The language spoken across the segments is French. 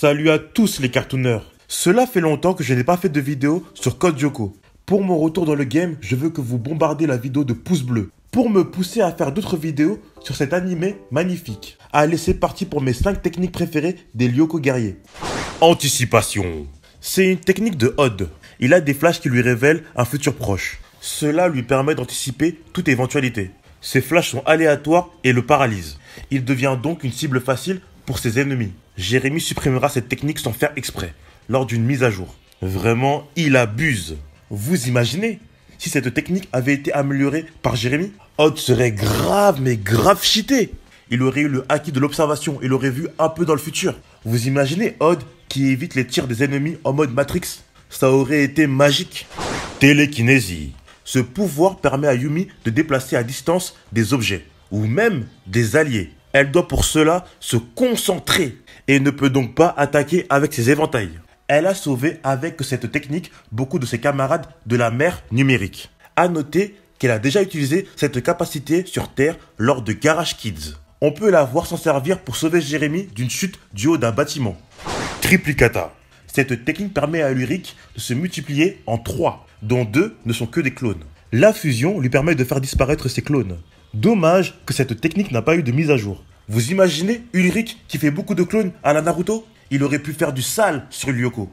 Salut à tous les cartooners. Cela fait longtemps que je n'ai pas fait de vidéo sur Code Yoko. Pour mon retour dans le game, je veux que vous bombardez la vidéo de pouces bleus pour me pousser à faire d'autres vidéos sur cet animé magnifique. Allez, c'est parti pour mes 5 techniques préférées des Lyoko guerriers. Anticipation C'est une technique de Odd. Il a des flashs qui lui révèlent un futur proche. Cela lui permet d'anticiper toute éventualité. Ces flashs sont aléatoires et le paralysent. Il devient donc une cible facile pour ses ennemis. Jérémy supprimera cette technique sans faire exprès, lors d'une mise à jour. Vraiment, il abuse. Vous imaginez si cette technique avait été améliorée par Jérémy Odd serait grave, mais grave cheaté. Il aurait eu le acquis de l'observation, et l'aurait vu un peu dans le futur. Vous imaginez Odd qui évite les tirs des ennemis en mode Matrix Ça aurait été magique. Télékinésie. Ce pouvoir permet à Yumi de déplacer à distance des objets, ou même des alliés. Elle doit pour cela se concentrer et ne peut donc pas attaquer avec ses éventails. Elle a sauvé avec cette technique beaucoup de ses camarades de la mer numérique. À noter qu'elle a déjà utilisé cette capacité sur Terre lors de Garage Kids. On peut la voir s'en servir pour sauver Jérémy d'une chute du haut d'un bâtiment. Triplicata. Cette technique permet à Lyric de se multiplier en trois, dont deux ne sont que des clones. La fusion lui permet de faire disparaître ses clones. Dommage que cette technique n'a pas eu de mise à jour. Vous imaginez Ulrich qui fait beaucoup de clones à la Naruto Il aurait pu faire du sale sur Lyoko.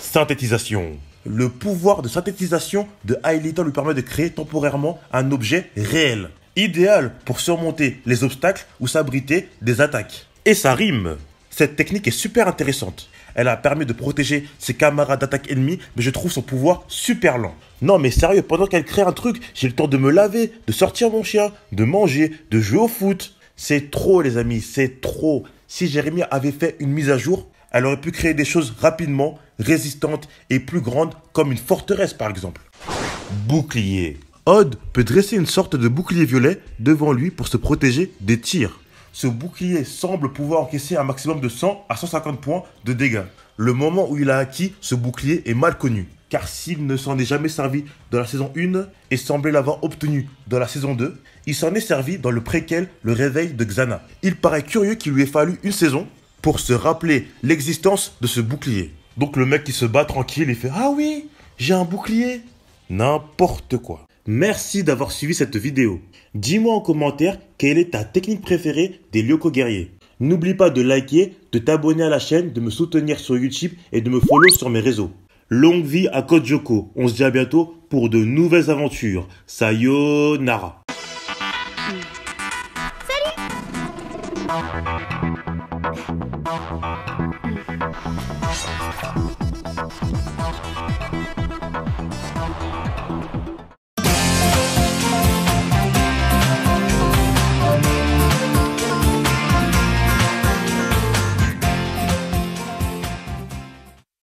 Synthétisation. Le pouvoir de synthétisation de Aelita lui permet de créer temporairement un objet réel, idéal pour surmonter les obstacles ou s'abriter des attaques. Et ça rime cette technique est super intéressante. Elle a permis de protéger ses camarades d'attaque ennemie, mais je trouve son pouvoir super lent. Non mais sérieux, pendant qu'elle crée un truc, j'ai le temps de me laver, de sortir mon chien, de manger, de jouer au foot. C'est trop les amis, c'est trop. Si Jérémy avait fait une mise à jour, elle aurait pu créer des choses rapidement, résistantes et plus grandes, comme une forteresse par exemple. Bouclier. Odd peut dresser une sorte de bouclier violet devant lui pour se protéger des tirs ce bouclier semble pouvoir encaisser un maximum de 100 à 150 points de dégâts. Le moment où il a acquis ce bouclier est mal connu, car s'il ne s'en est jamais servi dans la saison 1 et semblait l'avoir obtenu dans la saison 2, il s'en est servi dans le préquel Le Réveil de Xana. Il paraît curieux qu'il lui ait fallu une saison pour se rappeler l'existence de ce bouclier. Donc le mec qui se bat tranquille, et fait Ah oui, j'ai un bouclier N'importe quoi. Merci d'avoir suivi cette vidéo. Dis-moi en commentaire quelle est ta technique préférée des Lyoko guerriers. N'oublie pas de liker, de t'abonner à la chaîne, de me soutenir sur YouTube et de me follow sur mes réseaux. Longue vie à Code On se dit à bientôt pour de nouvelles aventures. Sayonara. Salut